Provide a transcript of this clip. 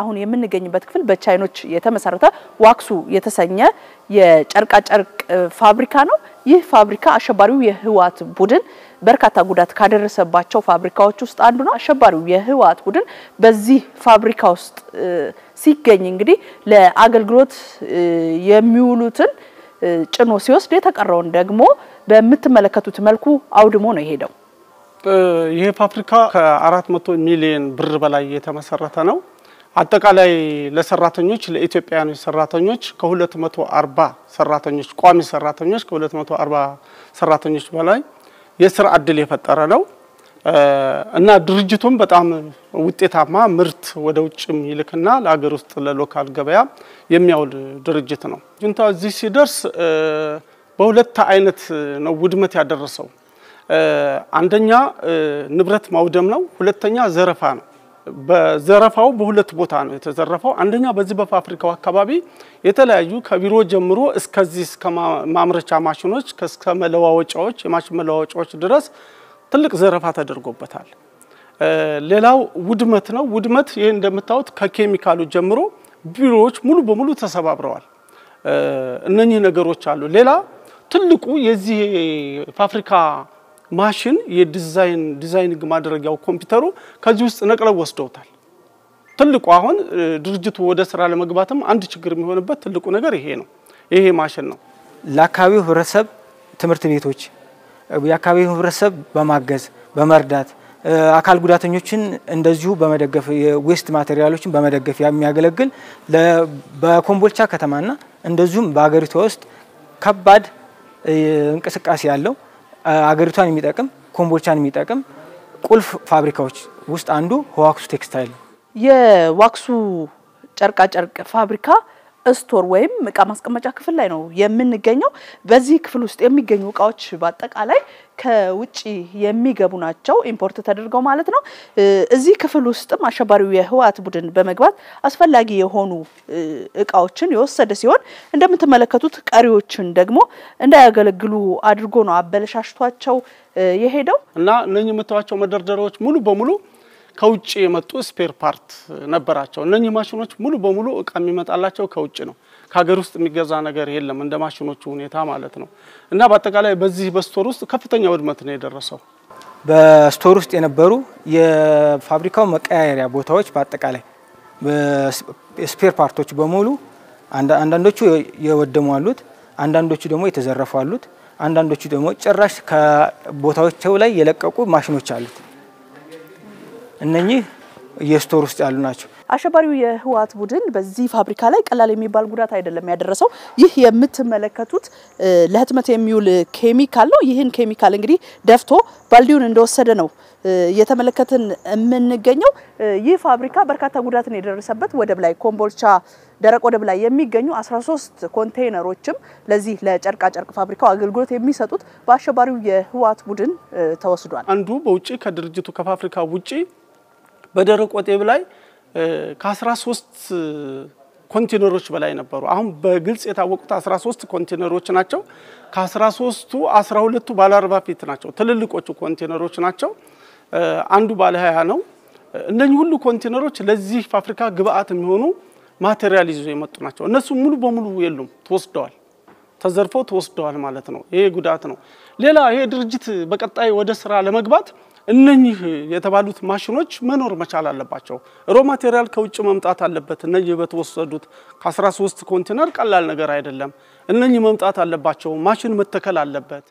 አሁን የምንገኝበት ክፍል በቻይኖች የተመሰረተ ዋክሱ የተሰኘ የጨርቃጨርቅ ፋብሪካ ነው። ይህ ፋብሪካ አሸባሪው የህወሓት ቡድን በርካታ ጉዳት ካደረሰባቸው ፋብሪካዎች ውስጥ አንዱ ነው። አሸባሪው የህወሓት ቡድን በዚህ ፋብሪካ ውስጥ ሲገኝ እንግዲህ ለአገልግሎት የሚውሉትን ጭኖ ሲወስድ የተቀረውን ደግሞ በምትመለከቱት መልኩ አውድሞ ነው የሄደው። ይህ ፋብሪካ ከአራት መቶ ሚሊዮን ብር በላይ የተመሰረተ ነው። አጠቃላይ ለሰራተኞች ለኢትዮጵያውያኖች ሰራተኞች ከ240 ሰራተኞች ቋሚ ሰራተኞች ከ240 ሰራተኞች በላይ የስራ እድል የፈጠረ ነው እና ድርጅቱም በጣም ውጤታማ ምርት ወደ ውጭም ይልክና ለሀገር ውስጥ ለሎካል ገበያ የሚያውል ድርጅት ነው። ጁንታ እዚህ ሲደርስ በሁለት አይነት ነው ውድመት ያደረሰው። አንደኛ ንብረት ማውደም ነው። ሁለተኛ ዘረፋ ነው። በዘረፋው በሁለት ቦታ ነው የተዘረፈው። አንደኛ በዚህ በፋብሪካው አካባቢ የተለያዩ ከቢሮ ጀምሮ እስከዚህ እስከ ማምረቻ ማሽኖች እስከ መለዋወጫዎች፣ የማሽን መለዋወጫዎች ድረስ ትልቅ ዘረፋ ተደርጎበታል። ሌላው ውድመት ነው። ውድመት ይህ እንደምታዩት ከኬሚካሉ ጀምሮ ቢሮዎች ሙሉ በሙሉ ተሰባብረዋል። እነኚህ ነገሮች አሉ። ሌላ ትልቁ የዚህ ፋብሪካ ማሽን የዲዛይን ዲዛይኒንግ ማድረጊያው ኮምፒውተሩ ከዚህ ውስጥ ነቅለው ወስደውታል። ትልቁ አሁን ድርጅቱ ወደ ስራ ለመግባትም አንድ ችግር የሚሆንበት ትልቁ ነገር ይሄ ነው። ይሄ ማሽን ነው። ለአካባቢው ህብረተሰብ ትምህርት ቤቶች፣ የአካባቢው ህብረተሰብ በማገዝ በመርዳት አካል ጉዳተኞችን እንደዚሁ በመደገፍ የዌስት ማቴሪያሎችን በመደገፍ የሚያገለግል በኮምቦልቻ ከተማና እንደዚሁም በሀገሪቷ ውስጥ ከባድ እንቅስቃሴ ያለው አገሪቷን የሚጠቅም ኮምቦልቻን የሚጠቅም ቁልፍ ፋብሪካዎች ውስጥ አንዱ ዋክሱ ቴክስታይል ነው። የዋክሱ ጨርቃጨርቅ ፋብሪካ ስቶር ወይም እቃ ማስቀመጫ ክፍል ላይ ነው የምንገኘው። በዚህ ክፍል ውስጥ የሚገኙ እቃዎች በአጠቃላይ ከውጭ የሚገቡ ናቸው፣ ኢምፖርት ተደርገው ማለት ነው። እዚህ ክፍል ውስጥም አሸባሪው የህወሓት ቡድን በመግባት አስፈላጊ የሆኑ እቃዎችን የወሰደ ሲሆን እንደምትመለከቱት ቀሪዎችን ደግሞ እንዳያገለግሉ አድርጎ ነው አበለሻሽቷቸው የሄደው እና እነኚህ የምታዩዋቸው መደርደሪያዎች ሙሉ በሙሉ ከውጭ የመጡ ስፔር ፓርት ነበራቸው። እነኚህ ማሽኖች ሙሉ በሙሉ እቃ የሚመጣላቸው ከውጭ ነው። ከሀገር ውስጥ የሚገዛ ነገር የለም እንደ ማሽኖቹ ሁኔታ ማለት ነው። እና በአጠቃላይ በዚህ በስቶር ውስጥ ከፍተኛ ውድመት ነው የደረሰው። በስቶር ውስጥ የነበሩ የፋብሪካው መቀያየሪያ ቦታዎች በአጠቃላይ ስፔር ፓርቶች በሙሉ አንዳንዶቹ የወደሙ አሉት፣ አንዳንዶቹ ደግሞ የተዘረፉ አሉት፣ አንዳንዶቹ ደግሞ ጭራሽ ከቦታዎቸው ላይ የለቀቁ ማሽኖች አሉት። እነኚህ የስቶር ውስጥ ያሉ ናቸው። አሸባሪው የህወሓት ቡድን በዚህ ፋብሪካ ላይ ቀላል የሚባል ጉዳት አይደለም ያደረሰው። ይህ የምትመለከቱት ለህትመት የሚውል ኬሚካል ነው። ይህን ኬሚካል እንግዲህ ደፍቶ ባልዲውን እንደወሰደ ነው እየተመለከትን የምንገኘው። ይህ ፋብሪካ በርካታ ጉዳትን የደረሰበት ወደብ ላይ ኮምቦልቻ ደረቅ ወደብ ላይ የሚገኙ 13 ኮንቴይነሮችም ለዚህ ለጨርቃጨርቅ ፋብሪካው አገልግሎት የሚሰጡት በአሸባሪው የህወሓት ቡድን ተወስዷል። አንዱ በውጭ ከድርጅቱ ከፋብሪካ ውጭ በደረቅ ወጤብ ላይ ከ13 ኮንቴነሮች በላይ ነበሩ። አሁን በግልጽ የታወቁት 13 ኮንቴነሮች ናቸው። ከ13ቱ 12ቱ ባለ 40 ፊት ናቸው፣ ትልልቆቹ ኮንቴነሮች ናቸው። አንዱ ባለ 20 ነው። እነኚህ ሁሉ ኮንቴነሮች ለዚህ ፋብሪካ ግብአት የሚሆኑ ማቴሪያል ይዞ የመጡ ናቸው። እነሱ ሙሉ በሙሉ የሉም፣ ተወስደዋል፣ ተዘርፈው ተወስደዋል ማለት ነው። ይሄ ጉዳት ነው። ሌላ ይሄ ድርጅት በቀጣይ ወደ ስራ ለመግባት እነኚህ የተባሉት ማሽኖች መኖር መቻል አለባቸው። ሮ ማቴሪያል ከውጭ መምጣት አለበት። እነኚህ በተወሰዱት ከ13 ኮንቴነር ቀላል ነገር አይደለም። እነኚህ መምጣት አለባቸው። ማሽን መተከል አለበት።